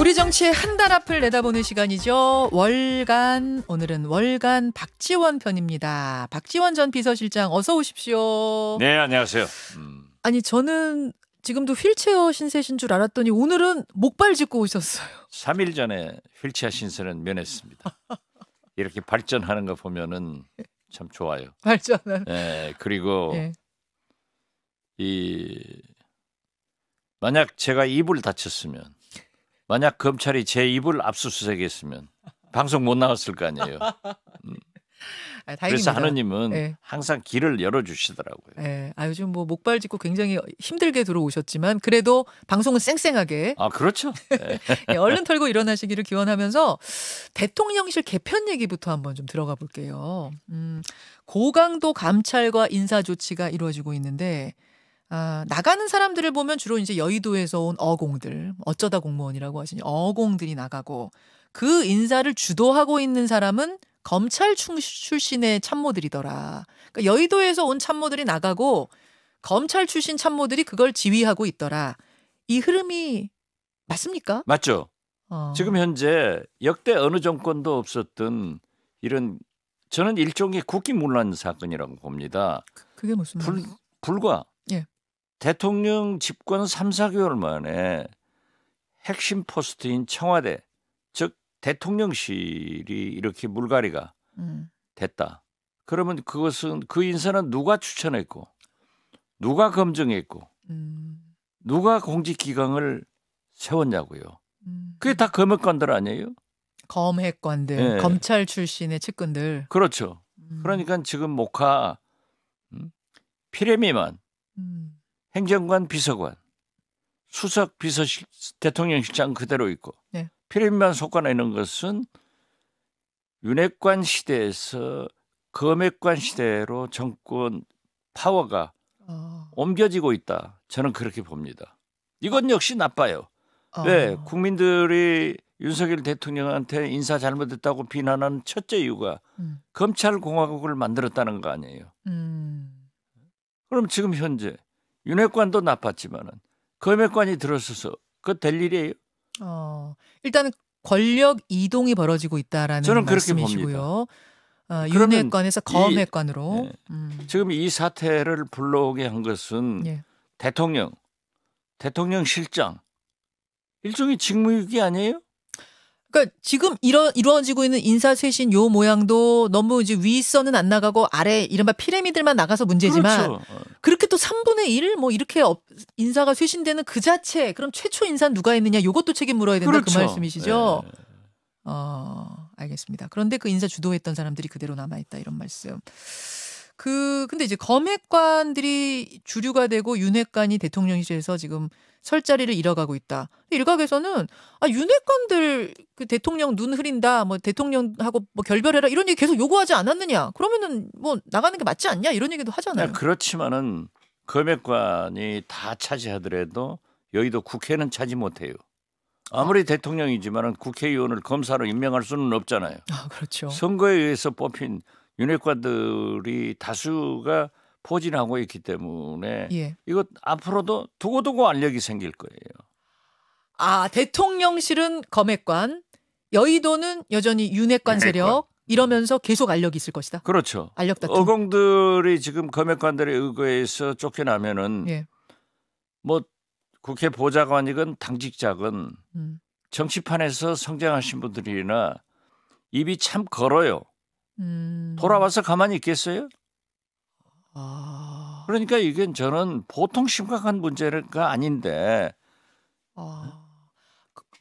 우리 정치의 한 달 앞을 내다보는 시간이죠. 월간 오늘은 월간 박지원 편입니다. 박지원 전 비서실장 어서 오십시오. 네 안녕하세요. 음. 아니 저는 지금도 휠체어 신세신 줄 알았더니 오늘은 목발 짚고 오셨어요. 3일 전에 휠체어 신세는 면했습니다. 이렇게 발전하는 거 보면은 참 좋아요. 발전하네 그리고 네. 이 만약 제가 입을 다쳤으면 만약 검찰이 제 입을 압수수색했으면 방송 못 나왔을 거 아니에요. 음. 아, 그래서 하느님은 네. 항상 길을 열어주시더라고요. 네. 아, 요즘 뭐 목발 짚고 굉장히 힘들게 들어오셨지만 그래도 방송은 쌩쌩하게. 아, 그렇죠. 네. 얼른 털고 일어나시기를 기원하면서 대통령실 개편 얘기부터 한번 좀 들어가 볼게요. 음, 고강도 감찰과 인사 조치가 이루어지고 있는데 아, 나가는 사람들을 보면 주로 이제 여의도에서 온 어공들, 어쩌다 공무원이라고 하시니 어공들이 나가고 그 인사를 주도하고 있는 사람은 검찰 출신의 참모들이더라. 그러니까 여의도에서 온 참모들이 나가고 검찰 출신 참모들이 그걸 지휘하고 있더라. 이 흐름이 맞습니까? 맞죠. 어. 지금 현재 역대 어느 정권도 없었던 이런 저는 일종의 국기문란 사건이라고 봅니다. 그, 게 무슨 불, 불과 대통령 집권 3, 4개월 만에 핵심 포스트인 청와대, 즉 대통령실이 이렇게 물갈이가 음. 됐다. 그러면 그것은 그 인사는 누가 추천했고, 누가 검증했고, 음. 누가 공직 기강을 세웠냐고요. 음. 그게 다 검역관들 아니에요? 검핵관들, 네. 예. 검찰 출신의 측근들. 그렇죠. 음. 그러니까 지금 목하 음, 피레미만 행정관 비서관 수석 비서실 대통령실장 그대로 있고 네. 피림만 속아내는 것은 윤핵관 시대에서 검핵관 시대로 정권 파워가 어. 옮겨지고 있다. 저는 그렇게 봅니다. 이건 역시 나빠요. 어. 아. 왜 네, 국민들이 윤석열 대통령한테 인사 잘못했다고 비난한 첫째 이유가 음. 검찰 공화국을 만들었다는 거 아니에요. 음. 그럼 지금 현재 윤회관도 나빴지만은 검핵관이 들어서서 그 될 일이에요. 어, 일단은 권력 이동이 벌어지고 있다라는 저는 말씀이시고요. 봅니다. 어, 윤회관에서 검핵관으로 예, 음. 지금 이 사태를 불러오게 한 것은 예. 대통령, 대통령 실장 일종의 직무유기 아니에요? 그러니까 지금 이런 이루어지고 있는 인사쇄신 요 모양도 너무 이제 위선은 안 나가고 아래 이른바 피라미들만 나가서 문제지만 그렇죠. 어. 그렇게 또 3분의 1뭐 이렇게 인사가 쇄신되는 그 자체 그럼 최초 인사 누가 했느냐 요것도 책임 물어야 된다 그 그렇죠. 그 말씀이시죠? 네. 어 알겠습니다. 그런데 그 인사 주도했던 사람들이 그대로 남아 있다 이런 말씀. 그 근데 이제 검핵관들이 주류가 되고 윤핵관이 대통령실에서 지금 설 자리를 잃어가고 있다. 일각에서는 아 윤핵관들 그 대통령 눈 흐린다. 뭐 대통령하고 뭐 결별해라 이런 얘기 계속 요구하지 않았느냐. 그러면은 뭐 나가는 게 맞지 않냐 이런 얘기도 하잖아요. 그렇지만은 검핵관이 다 차지하더라도 여의도 국회는 차지 못해요. 아무리 대통령이지만은 국회의원을 검사로 임명할 수는 없잖아요. 아, 그렇죠. 선거에 의해서 뽑힌 윤핵관들이 다수가 포진하고 있기 때문에 예. 이것 앞으로도 두고두고 안력이 생길 거예요. 아 대통령실은 검핵관, 여의도는 여전히 윤핵관 세력 이러면서 계속 알력이 있을 것이다. 그렇죠. 알력 다툼. 어공들이 지금 검핵관들의 의거에서 쫓겨나면은 예. 뭐 국회 보좌관이건 당직자건 음. 정치판에서 성장하신 분들이나 입이 참 걸어요. 음. 돌아와서 가만히 있겠어요? 아. 그러니까 이건 저는 보통 심각한 문제가 아닌데 아...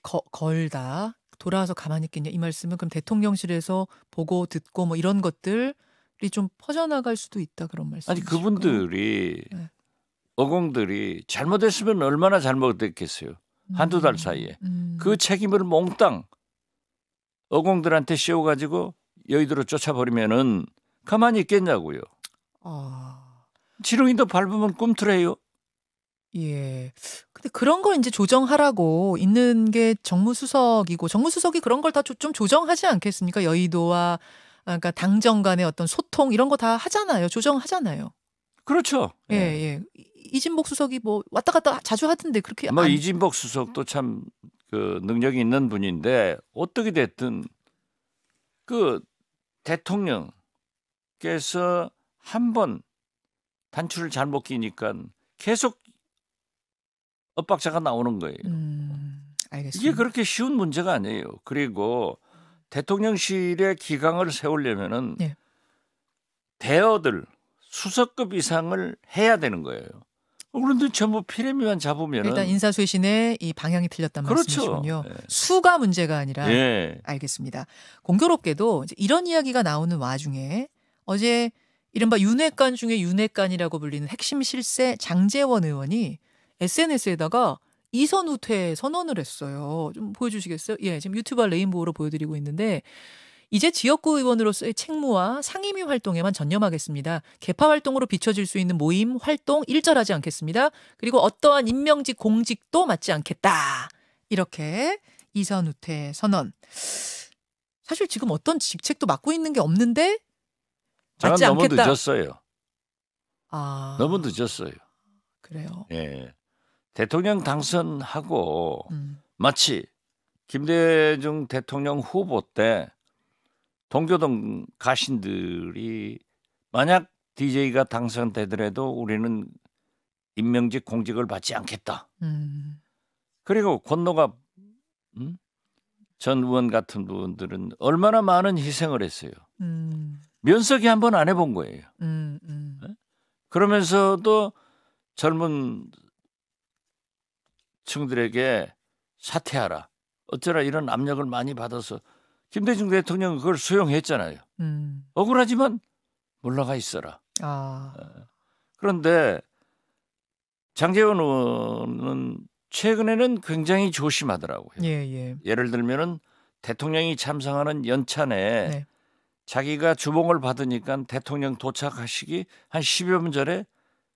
거, 걸다 돌아와서 가만히 있겠냐 이 말씀은 그럼 대통령실에서 보고 듣고 뭐 이런 것들이 좀 퍼져나갈 수도 있다 그런 말씀 아니 그분들이 네. 어공들이 잘못했으면 얼마나 잘못됐겠어요 음. 한두 달 음. 사이에 음. 그 책임을 몽땅 어공들한테 씌워가지고 여의도로 쫓아버리면은 가만히 있겠냐고요. 아. 지렁이도 밟으면 꿈틀해요. 예. 근데 그런 걸 이제 조정하라고 있는 게 정무수석이고 정무수석이 그런 걸 다 좀 조정하지 않겠습니까? 여의도와 아, 그러니까 당정 간의 어떤 소통 이런 거 다 하잖아요. 조정하잖아요. 그렇죠. 예, 예. 예. 이진복 수석이 뭐 왔다 갔다 자주 하던데 그렇게 뭐 안... 이진복 수석도 참 그 능력이 있는 분인데 어떻게 됐든 그 대통령께서 한 번 단추를 잘못 끼니까 계속 엇박자가 나오는 거예요. 음, 이게 그렇게 쉬운 문제가 아니에요. 그리고 대통령실의 기강을 세우려면은 네. 예. 대여들 수석급 이상을 해야 되는 거예요. 그런데 전부 뭐 피레미만 잡으면 일단 인사쇄신의 이 방향이 틀렸단 그렇죠. 말씀이시군요. 네. 수가 문제가 아니라 네. 알겠습니다. 공교롭게도 이런 제이 이야기가 나오는 와중에 어제 이른바 윤회관 중에 윤회관이라고 불리는 핵심 실세 장재원 의원이 SNS에다가 이선 후퇴 선언을 했어요. 좀 보여주시겠어요? 예, 지금 유튜브 레인보우로 보여드리고 있는데 이제 지역구 의원으로서의 책무와 상임위 활동에만 전념하겠습니다. 개파 활동으로 비춰질 수 있는 모임, 활동 일절하지 않겠습니다. 그리고 어떠한 임명직 공직도 맡지 않겠다. 이렇게 이선우태 선언. 사실 지금 어떤 직책도 맡고 있는 게 없는데 맡지 않겠다. 늦었어요. 아... 너무 늦었어요. 그래요. 예. 대통령 당선하고 음. 마치 김대중 대통령 후보 때 동교동 가신들이 만약 DJ가 당선되더라도 우리는 임명직 공직을 받지 않겠다. 음. 그리고 권노갑 음? 전 의원 같은 분들은 얼마나 많은 희생을 했어요. 음. 면석이 한 번 안 해본 거예요. 음, 음. 네? 그러면서도 젊은 층들에게 사퇴하라. 어쩌라 이런 압력을 많이 받아서 김대중 대통령은 그걸 수용했잖아요. 음. 억울하지만 몰라가 있어라. 아. 어. 그런데 장재원 의원은 최근에는 굉장히 조심하더라고요. 예, 예. 예를 들면은 대통령이 참상하는 연찬에 네. 자기가 주봉을 받으니까 대통령 도착하시기 한 10여 분 전에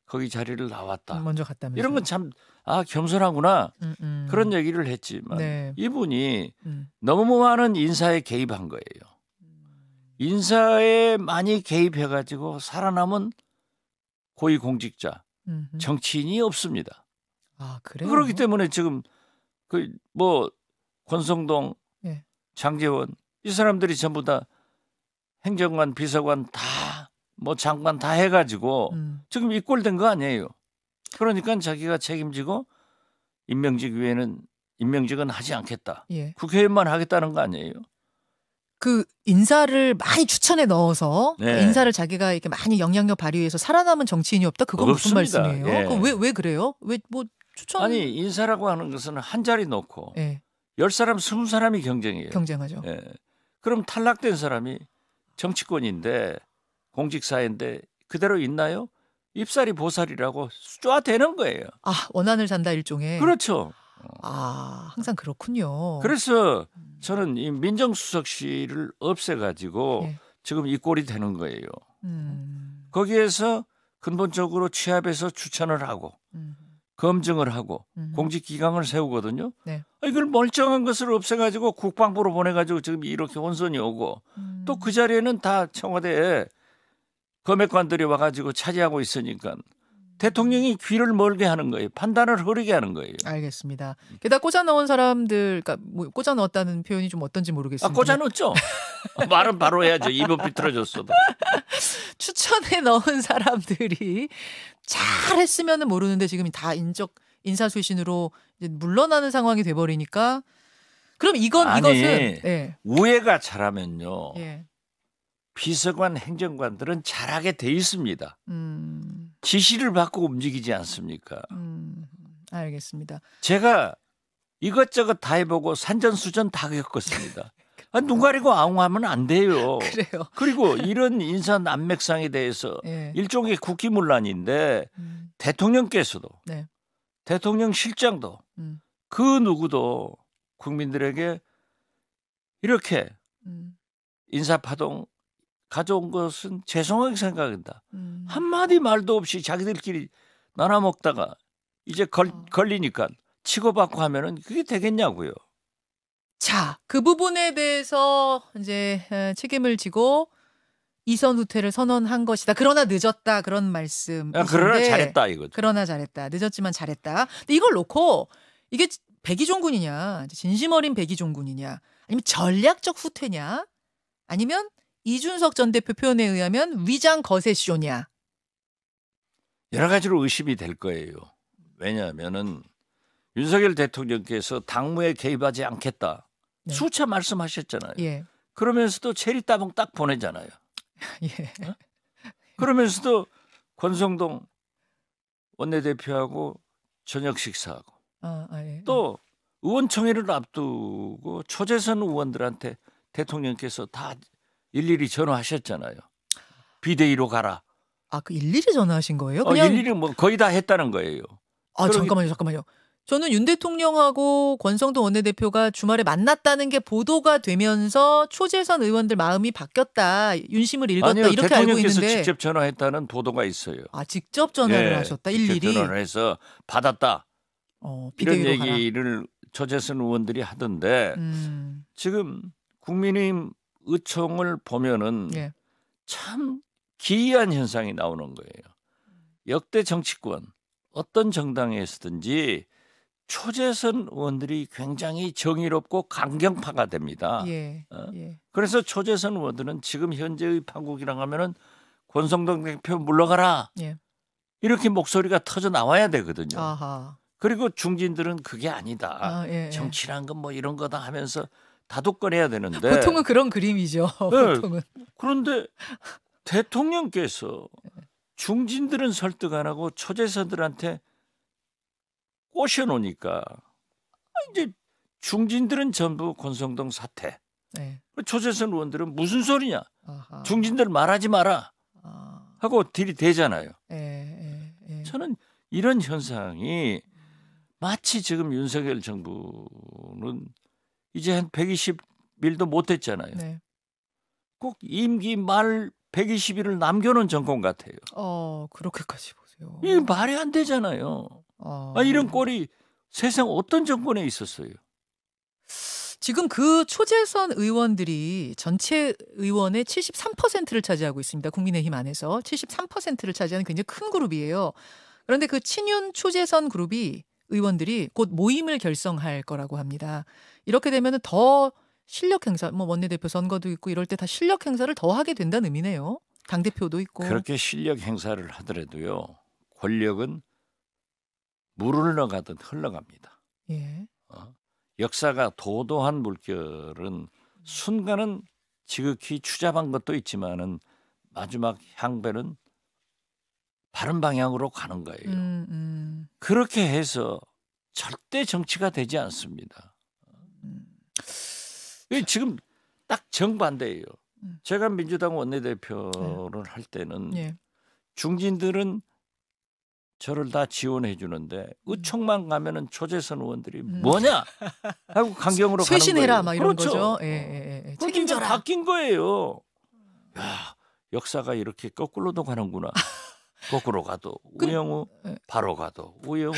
거기 자리를 나왔다. 먼저 갔다면 이런 건 참 아 겸손하구나 음, 음. 그런 얘기를 했지만 네. 이분이 음. 너무 많은 인사에 개입한 거예요. 인사에 많이 개입해가지고 살아남은 고위 공직자 정치인이 없습니다. 아 그래요? 그렇기 때문에 지금 그 뭐 권성동, 예. 장재원 이 사람들이 전부 다 행정관, 비서관 다뭐 장관 다 해가지고 음. 지금 이꼴된 거 아니에요. 그러니까 자기가 책임지고 임명직 위에는 임명직은 하지 않겠다. 예. 국회의원만 하겠다는 거 아니에요. 그 인사를 많이 추천해 넣어서 네. 인사를 자기가 이렇게 많이 영향력 발휘해서 살아남은 정치인이 없다. 그건 무슨 말씀이에요? 예. 그왜왜 왜 그래요? 왜 뭐 추천? 아니 인사라고 하는 것은 한 자리 넣고 예. 열 사람 스무 사람이 경쟁이에요. 경쟁하죠. 예. 그럼 탈락된 사람이 정치권인데 공직사회인데 그대로 있나요? 입사리 보살이라고 쏴대는 거예요. 아 원한을 산다 일종의. 그렇죠. 아 항상 그렇군요. 그래서 음. 저는 이 민정수석실을 없애가지고 네. 지금 이 꼴이 되는 거예요. 음. 거기에서 근본적으로 취합해서 추천을 하고 음. 검증을 하고 음. 공직기강을 세우거든요. 네. 아, 이걸 멀쩡한 것을 없애가지고 국방부로 보내가지고 지금 이렇게 혼선이 오고 음. 또그 자리에는 다 청와대에 검역관들이 와가지고 차지하고 있으니까 대통령이 귀를 멀게 하는 거예요. 판단을 흐르게 하는 거예요. 알겠습니다. 게다가 꽂아 넣은 사람들, 그러니까 뭐 꽂아 넣었다는 표현이 좀 어떤지 모르겠습니다. 아, 꽂아 넣었죠. 말은 바로 해야죠. 입은 비틀어졌어도. 추천해 넣은 사람들이 잘했으면은 모르는데 지금 다 인적 인사 수신으로 물러나는 상황이 돼버리니까 그럼 이건 아니, 이것은 네. 예. 우회가 잘하면요. 예. 비서관 행정관들은 잘하게 돼 있습니다. 음. 지시를 받고 움직이지 않습니까? 음. 알겠습니다. 제가 이것저것 다 해보고 산전수전 다 겪었습니다. 아, 눈 가리고 아웅하면 안 돼요. 그래요. 그리고 이런 인사 난맥상에 대해서 예. 일종의 국기문란인데 음. 대통령께서도 네. 대통령 실장도 음. 그 누구도 국민들에게 이렇게 음. 인사파동 가져온 것은 죄송하게 생각한다. 음. 한마디 말도 없이 자기들끼리 나눠 먹다가 이제 걸, 어. 걸리니까 치고받고 하면은 그게 되겠냐고요. 자, 그 부분에 대해서 이제 책임을 지고 이선 후퇴를 선언한 것이다. 그러나 늦었다. 그런 말씀. 아, 그러나 잘했다 이거죠. 그러나 잘했다. 늦었지만 잘했다. 근데 이걸 놓고 이게 백의종 군이냐, 진심 어린 백의종 군이냐, 아니면 전략적 후퇴냐, 아니면 이준석 전 대표 표현에 의하면 위장 거세쇼냐? 여러 가지로 의심이 될 거예요. 왜냐하면은 윤석열 대통령께서 당무에 개입하지 않겠다 네. 수차 말씀하셨잖아요. 예. 그러면서도 체리 따봉 딱 보내잖아요. 예. 어? 그러면서도 권성동 원내대표하고 저녁 식사하고 아, 아, 예. 또 의원총회를 앞두고 초재선 의원들한테 대통령께서 다 일일이 전화하셨잖아요. 비대위로 가라. 아, 그 일일이 전화하신 거예요? 어, 그냥 어, 일일이 뭐 거의 다 했다는 거예요. 아, 잠깐만요, 잠깐만요. 저는 윤 대통령하고 권성동 원내대표가 주말에 만났다는 게 보도가 되면서 초재선 의원들 마음이 바뀌었다, 윤심을 읽었다 아니요, 이렇게 알고 있는데 대통령께서 직접 전화했다는 보도가 있어요. 아 직접 전화를 네, 하셨다 일일이 직접 전화를 해서 받았다. 어, 이런 얘기를 가라. 초재선 의원들이 하던데 음. 지금 국민의힘 의총을 보면은 예. 참 기이한 현상이 나오는 거예요. 역대 정치권 어떤 정당에서든지 초재선 의원들이 굉장히 정의롭고 강경파가 됩니다. 예, 어? 예. 그래서 초재선 의원들은 지금 현재의 판국이랑 하면은 권성동 대표 물러가라 예. 이렇게 목소리가 터져 나와야 되거든요. 아하. 그리고 중진들은 그게 아니다. 아, 예, 예. 정치란 건 뭐 이런 거다 하면서 다독거려야 되는데 보통은 그런 그림이죠. 네, 보통은. 그런데 대통령께서 중진들은 설득 안 하고 초재선들한테 꼬셔놓으니까 이제 중진들은 전부 권성동 사태. 네. 그 초재선 의원들은 무슨 소리냐? 아하. 중진들 말하지 마라. 아. 하고 딜이 되잖아요. 에, 예, 에, 예, 에. 예. 저는 이런 현상이 마치 지금 윤석열 정부는 이제 한 120일도 못 했잖아요. 네. 꼭 임기 말 120일을 남겨놓은 정권 같아요. 어, 그렇게까지 보세요. 이 말이 안 되잖아요. 어. 아, 이런 꼴이 세상 어떤 정권에 있었어요? 지금 그 초재선 의원들이 전체 의원의 73%를 차지하고 있습니다. 국민의힘 안에서 73%를 차지하는 굉장히 큰 그룹이에요. 그런데 그 친윤 초재선 그룹이 의원들이 곧 모임을 결성할 거라고 합니다. 이렇게 되면 더 실력 행사, 뭐 원내대표 선거도 있고 이럴 때 다 실력 행사를 더 하게 된다는 의미네요. 당 대표도 있고 그렇게 실력 행사를 하더라도요 권력은 물을 넣러가든 흘러갑니다. 예. 어? 역사가 도도한 물결은 순간은 지극히 추잡한 것도 있지만은 마지막 향배는 바른 방향으로 가는 거예요. 음, 음. 그렇게 해서 절대 정치가 되지 않습니다. 지금 딱 정반대예요. 음. 제가 민주당 원내대표를 네. 할 때는 네. 예. 중진들은 저를 다 지원해 주는데 의총만 가면은 초재선 의원들이 음. 뭐냐 하고 강경으로 쇄신해라 막 이런 그렇죠. 거죠. 예, 예, 예. 그러니까 책임져라. 바뀐 거예요. 야, 역사가 이렇게 거꾸로도 가는구나. 거꾸로 가도 그, 우영우 예. 바로 가도 우영우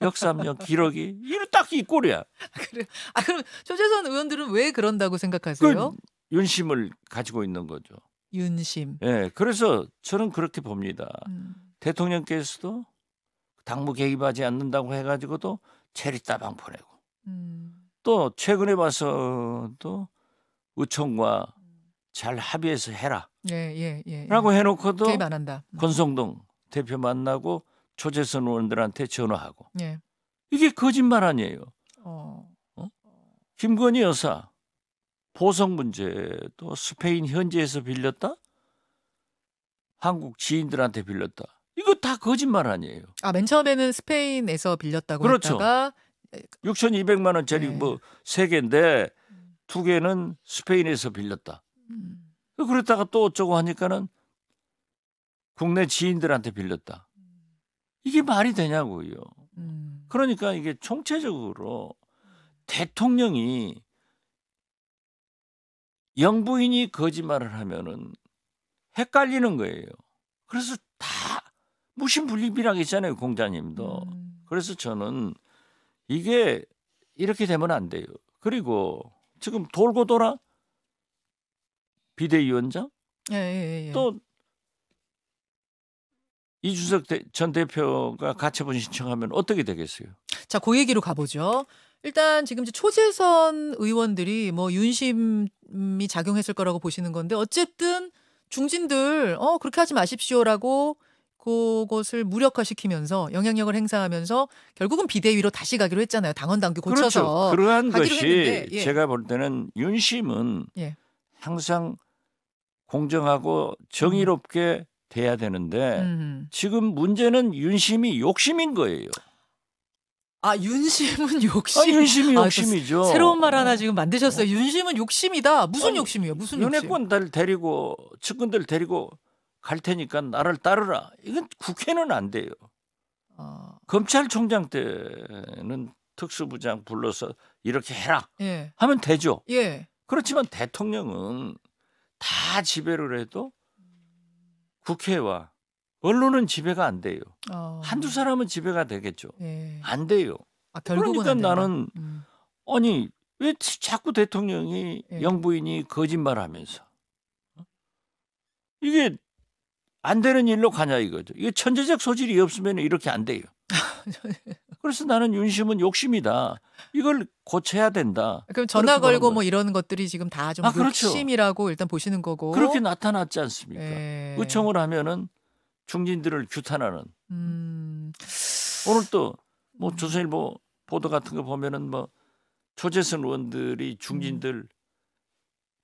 역삼역 기러기 이런 딱이 꼴이야. 아, 그래. 아 그럼 조재선 의원들은 왜 그런다고 생각하세요? 그 윤심을 가지고 있는 거죠. 윤심. 예. 네, 그래서 저는 그렇게 봅니다. 음. 대통령께서도 당무 개입하지 않는다고 해가지고도 체리 따방 보내고 음. 또 최근에 봐서도 의총과 잘 합의해서 해라. 예, 예, 예. 예. 라고 해놓고도 개입 안 한다. 권성동 대표 만나고 초재선 의원들한테 전화하고. 예. 이게 거짓말 아니에요. 어. 어? 김건희 여사 보석 문제 또 스페인 현지에서 빌렸다. 한국 지인들한테 빌렸다. 이거 다 거짓말 아니에요. 아, 맨 처음에는 스페인에서 빌렸다고 그렇죠. 했다가 6,200만 원짜리 네. 뭐세 개인데 두 개는 스페인에서 빌렸다. 음. 그랬다가 또 어쩌고 하니까는 국내 지인들한테 빌렸다. 이게 말이 되냐고요. 음. 그러니까 이게 총체적으로 대통령이 영부인이 거짓말을 하면은 헷갈리는 거예요. 그래서 다 무신불립이라고 했잖아요, 공자님도. 음. 그래서 저는 이게 이렇게 되면 안 돼요. 그리고 지금 돌고 돌아 비대위원장 예, 예, 예, 예. 또 이준석 대, 전 대표가 가처분 신청하면 어떻게 되겠어요? 자, 그 얘기로 가보죠. 일단 지금 이제 초재선 의원들이 뭐 윤심이 작용했을 거라고 보시는 건데 어쨌든 중진들 어 그렇게 하지 마십시오라고 그것을 무력화시키면서 영향력을 행사하면서 결국은 비대위로 다시 가기로 했잖아요. 당원 당규 고쳐서 그렇죠. 그러한 것이 했는데, 예. 제가 볼 때는 윤심은 예. 항상 공정하고 정의롭게 돼야 되는데 음. 지금 문제는 윤심이 욕심인 거예요. 아 윤심은 욕심. 아, 윤심이 아, 욕심이죠. 아, 새로운 말 하나 어. 지금 만드셨어요. 윤심은 욕심이다. 무슨 아니, 욕심이에요? 무슨 윤핵권들 데리고 측근들 데리고 갈 테니까 나를 따르라. 이건 국회는 안 돼요. 어... 검찰총장 때는 특수부장 불러서 이렇게 해라 예. 하면 되죠. 예. 그렇지만 대통령은 다 지배를 해도 국회와 언론은 지배가 안 돼요. 어. 한두 사람은 지배가 되겠죠. 예. 안 돼요. 아, 그러니까 안 나는 음. 아니 왜 자꾸 대통령이 예. 영부인이 거짓말하면서 이게 안 되는 일로 가냐 이거죠. 이게 천재적 소질이 없으면 이렇게 안 돼요. 그래서 나는 윤심은 욕심이다. 이걸 고쳐야 된다. 그럼 전화 걸고 뭐 이런 것들이 지금 다좀 아, 그렇죠. 욕심이라고 일단 보시는 거고. 그렇게 나타났지 않습니까? 예. 의청을 하면은 중진들을 규탄하는. 음. 오늘 또 뭐 조선일보 보도 같은 거 보면은 뭐 초재선 의원들이 중진들 음.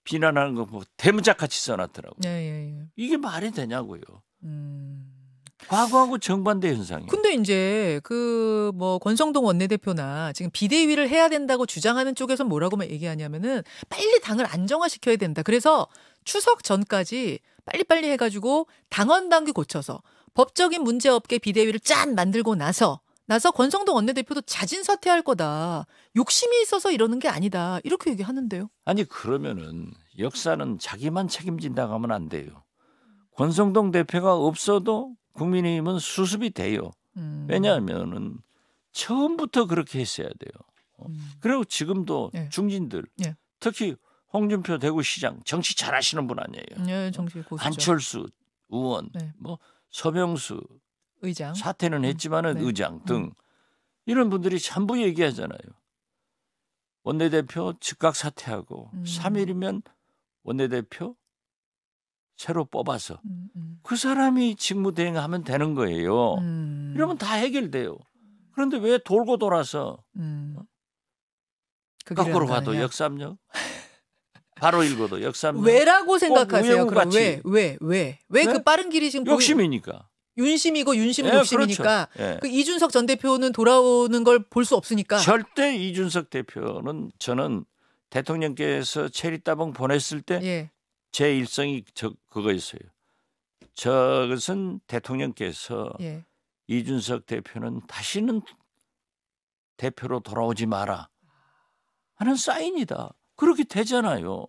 비난하는 거뭐 대문짝같이 써놨더라고요. 예, 예, 예, 이게 말이 되냐고요. 음. 과거하고 정반대 현상이에요. 근데 이제 그 뭐 권성동 원내대표나 지금 비대위를 해야 된다고 주장하는 쪽에서 뭐라고 만 얘기하냐면은 빨리 당을 안정화시켜야 된다. 그래서 추석 전까지 빨리빨리 해가지고 당원 당규 고쳐서 법적인 문제 없게 비대위를 짠 만들고 나서 나서 권성동 원내대표도 자진 사퇴할 거다. 욕심이 있어서 이러는 게 아니다. 이렇게 얘기하는데요. 아니 그러면은 역사는 자기만 책임진다고 하면 안 돼요. 권성동 대표가 없어도 국민의힘은 수습이 돼요. 음. 왜냐하면은 처음부터 그렇게 했어야 돼요. 어? 음. 그리고 지금도 예. 중진들 예. 특히 홍준표 대구시장 정치 잘하시는 분 아니에요. 예, 정치 고수죠. 안철수 의원, 네. 뭐 서명수 의장 사퇴는 음. 했지만은 음. 네. 의장 음. 등 이런 분들이 전부 얘기하잖아요. 원내대표 즉각 사퇴하고 음. 3일이면 원내대표 새로 뽑아서 음, 음. 그 사람이 직무대행하면 되는 거예요. 음. 이러면 다 해결돼요. 그런데 왜 돌고 돌아서 음. 어? 그 거꾸로 가도 역삼역 바로 읽어도 역삼역 왜라고 생각하세요? 그럼 왜왜 왜왜그 네? 빠른 길이 지금 욕심이니까 윤심이고 윤심 네, 욕심이니까 그렇죠. 네. 그 이준석 전 대표는 돌아오는 걸 볼 수 없으니까 절대 이준석 대표는 저는 대통령께서 체리 따봉 보냈을 때 예. 제 일성이 저 그거였어요. 저것은 대통령께서 예. 이준석 대표는 다시는 대표로 돌아오지 마라 하는 사인이다. 그렇게 되잖아요.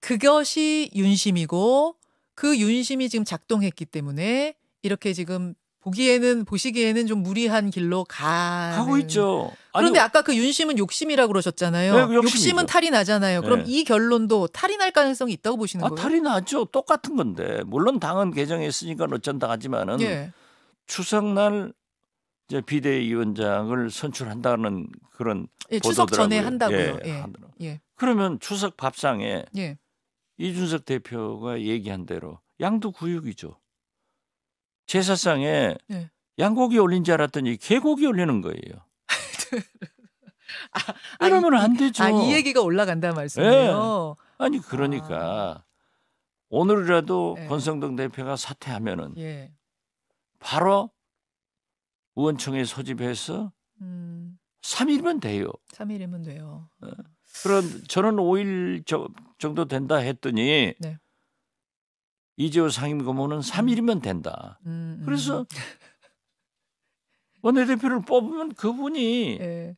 그것이 윤심이고 그 윤심이 지금 작동했기 때문에 이렇게 지금 보기에는 보시기에는 좀 무리한 길로 가 가고 있죠. 그런데 아니, 아까 그 윤심은 욕심이라고 그러셨잖아요. 네, 그 욕심은 탈이 나잖아요. 그럼 네. 이 결론도 탈이 날 가능성이 있다고 보시는 아, 거예요? 탈이 나죠. 똑같은 건데 물론 당은 개정했으니까 어쩐다 하지만은 네. 예. 추석날 이제 비대위원장을 선출한다는 그런 예, 추석 전에 한다고요. 예, 예. 예. 그러면 추석 밥상에 예. 이준석 대표가 얘기한 대로 양도 구육이죠. 제사상에 네. 양고기 올린 줄 알았더니 개고기 올리는 거예요. 아, 이러면 안 되죠. 아, 이 얘기가 올라간다 말씀이에요. 네. 아니 그러니까 아. 오늘이라도 네. 권성동 대표가 사퇴하면은 예. 바로 의원총회 소집해서 음. 3일이면 돼요. 3일이면 돼요. 네. 그런 저는 5일 저, 정도 된다 했더니 네. 이재호 상임고문은 3일이면 된다. 음, 음, 음. 그래서 원내대표를 뽑으면 그분이 네.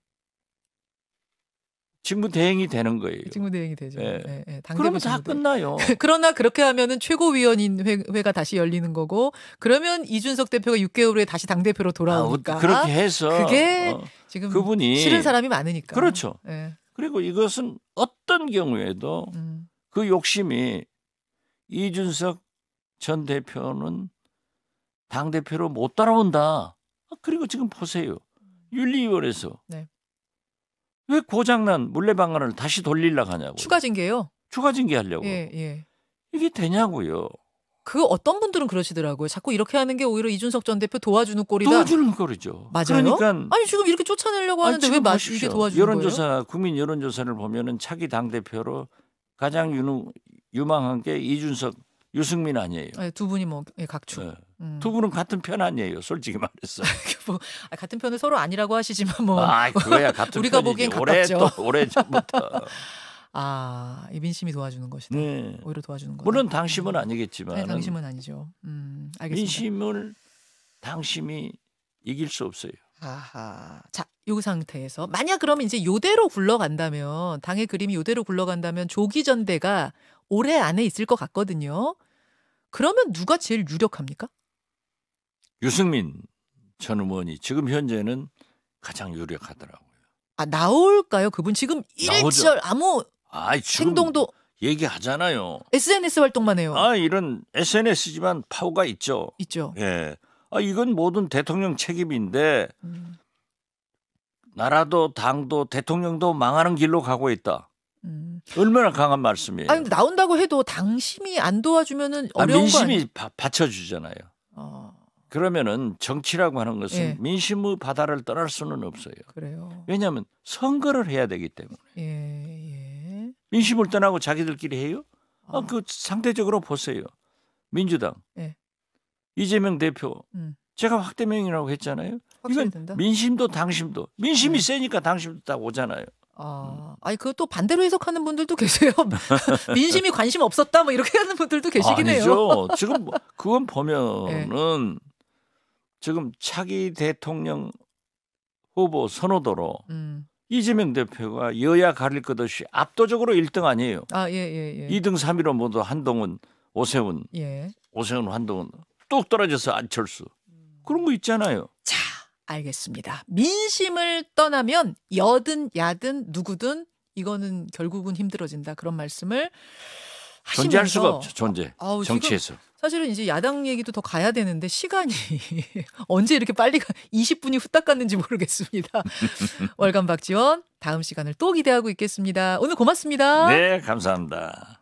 직무 대행이 되는 거예요. 직무 대행이 되죠. 예. 네, 네. 그러면 다 끝나요. 그러나 그렇게 하면은 최고위원인 회, 가 다시 열리는 거고 그러면 이준석 대표가 6개월 후에 다시 당 대표로 돌아오니까 아, 그렇게 해서 그게 어, 지금 그분이 싫은 사람이 많으니까 그렇죠. 그리고 이것은 어떤 경우에도 음. 그 욕심이 이준석 전 대표는 당 대표로 못 따라온다. 아, 그리고 지금 보세요. 윤리위원회에서 네. 왜 고장난 물레방아를 다시 돌릴라 하냐고. 추가 징계요? 추가 징계하려고. 예, 예. 이게 되냐고요. 그 어떤 분들은 그러시더라고요. 자꾸 이렇게 하는 게 오히려 이준석 전 대표 도와주는 꼴이다. 도와주는 꼴이죠. 맞아요. 그러니까 아니 지금 이렇게 쫓아내려고 하는데 왜 마, 이게 도와주는 여론조사, 거예요? 국민 여론조사를 보면은 차기 당 대표로 가장 유능, 유망한 게 이준석 유승민 아니에요. 네, 두 분이 뭐 예, 각축. 네. 음. 두 분은 같은 편 아니에요. 솔직히 말해서. 뭐, 아, 같은 편은 서로 아니라고 하시지만 뭐. 아, 그거야 같은 우리가 편이지. 보기엔 가깝죠. 오래 또 오래 전부터. 아, 이 민심이 도와주는 것이다. 네. 오히려 도와주는 거다. 물론 당심은 음. 아니겠지만. 네, 당심은 아니죠. 음, 알겠습니다. 민심을 당심이 이길 수 없어요. 아하. 자, 요 상태에서 만약 그러면 이제 요대로 굴러간다면 당의 그림이 요대로 굴러간다면 조기 전대가 올해 안에 있을 것 같거든요. 그러면 누가 제일 유력합니까? 유승민 전 의원이 지금 현재는 가장 유력하더라고요. 아 나올까요? 그분 지금 일절 아무 아이, 지금 행동도 얘기하잖아요. SNS 활동만 해요. 아 이런 SNS지만 파워가 있죠. 있죠. 예. 아 이건 모든 대통령 책임인데 음. 나라도 당도 대통령도 망하는 길로 가고 있다. 음. 얼마나 강한 말씀이에요. 아니 나온다고 해도 당심이 안도와주면 아, 어려운 아, 민심이 바, 받쳐주잖아요. 어. 그러면은 정치라고 하는 것은 예. 민심의 바다를 떠날 수는 없어요. 그래요. 왜냐하면 선거를 해야 되기 때문에. 예, 예. 민심을 떠나고 자기들끼리 해요? 아, 어. 그 상대적으로 보세요. 민주당 예. 이재명 대표 음. 제가 확대명이라고 했잖아요. 이건 된다? 민심도 당심도 민심이 음. 세니까 당심도 딱 오잖아요. 아, 음. 아니 그것도 반대로 해석하는 분들도 계세요. 뭐, 민심이 관심 없었다 뭐 이렇게 하는 분들도 계시긴 아니죠. 해요. 지금 뭐, 그건 보면은 네. 지금 차기 대통령 후보 선호도로 음. 이재명 대표가 여야 가릴 것 없이 압도적으로 1등 아니에요. 아, 예, 예, 예. 2등, 3위로 모두 한동훈, 오세훈, 예. 오세훈, 한동훈 뚝 떨어져서 안철수 그런 거 있잖아요. 알겠습니다. 민심을 떠나면 여든 야든 누구든 이거는 결국은 힘들어진다 그런 말씀을 하시면서 존재할 수가 없죠 존재 아 정치에서 사실은 이제 야당 얘기도 더 가야 되는데 시간이 언제 이렇게 빨리 가 20분이 후딱 갔는지 모르겠습니다. 월간 박지원 다음 시간을 또 기대하고 있겠습니다. 오늘 고맙습니다. 네 감사합니다.